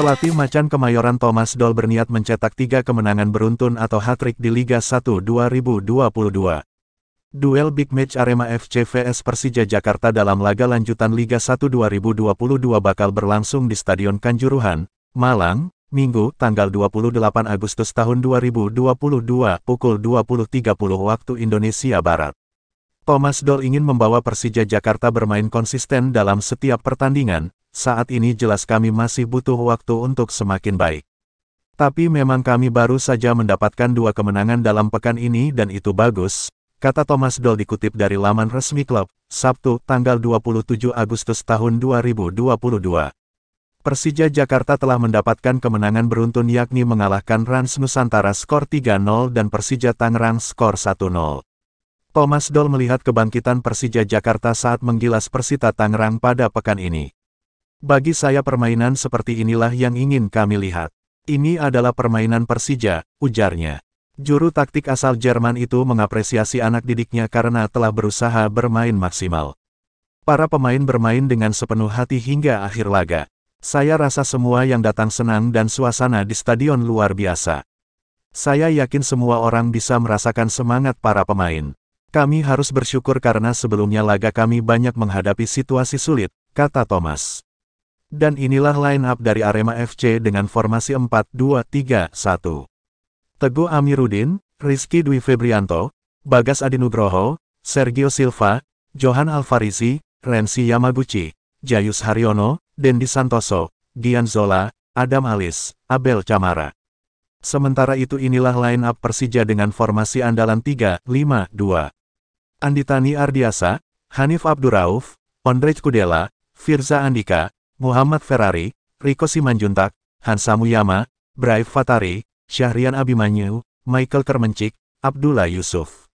Pelatih Macan Kemayoran Thomas Doll berniat mencetak tiga kemenangan beruntun atau hat-trick di Liga 1 2022. Duel big match Arema FC vs Persija Jakarta dalam laga lanjutan Liga 1 2022 bakal berlangsung di Stadion Kanjuruhan, Malang, Minggu, tanggal 28 Agustus tahun 2022 pukul 20.30 waktu Indonesia Barat. Thomas Doll ingin membawa Persija Jakarta bermain konsisten dalam setiap pertandingan, saat ini jelas kami masih butuh waktu untuk semakin baik. Tapi memang kami baru saja mendapatkan dua kemenangan dalam pekan ini dan itu bagus, kata Thomas Doll dikutip dari laman resmi klub, Sabtu, tanggal 27 Agustus tahun 2022. Persija Jakarta telah mendapatkan kemenangan beruntun yakni mengalahkan Rans Nusantara skor 3-0 dan Persija Tangerang skor 1-0. Thomas Doll melihat kebangkitan Persija Jakarta saat menggilas Persita Tangerang pada pekan ini. Bagi saya permainan seperti inilah yang ingin kami lihat. Ini adalah permainan Persija, ujarnya. Juru taktik asal Jerman itu mengapresiasi anak didiknya karena telah berusaha bermain maksimal. Para pemain bermain dengan sepenuh hati hingga akhir laga. Saya rasa semua yang datang senang dan suasana di stadion luar biasa. Saya yakin semua orang bisa merasakan semangat para pemain. Kami harus bersyukur karena sebelumnya laga kami banyak menghadapi situasi sulit, kata Thomas. Dan inilah line-up dari Arema FC dengan formasi 4-2-3-1. Teguh Amiruddin, Rizky Dwi Febrianto, Bagas Adinugroho, Sergio Silva, Johan Alfarisi, Renzi Yamaguchi, Jayus Haryono, Dendi Santoso, Gian Zola, Adam Alis, Abel Camara. Sementara itu inilah line-up Persija dengan formasi andalan 3-5-2. Anditani Ardiasa, Hanif Abdurauf, Ondrej Kudela, Firza Andika, Muhammad Ferrari, Riko Simanjuntak, Hansa Muyama, Braif Fatari, Syahrian Abimanyu, Michael Kermencik, Abdullah Yusuf.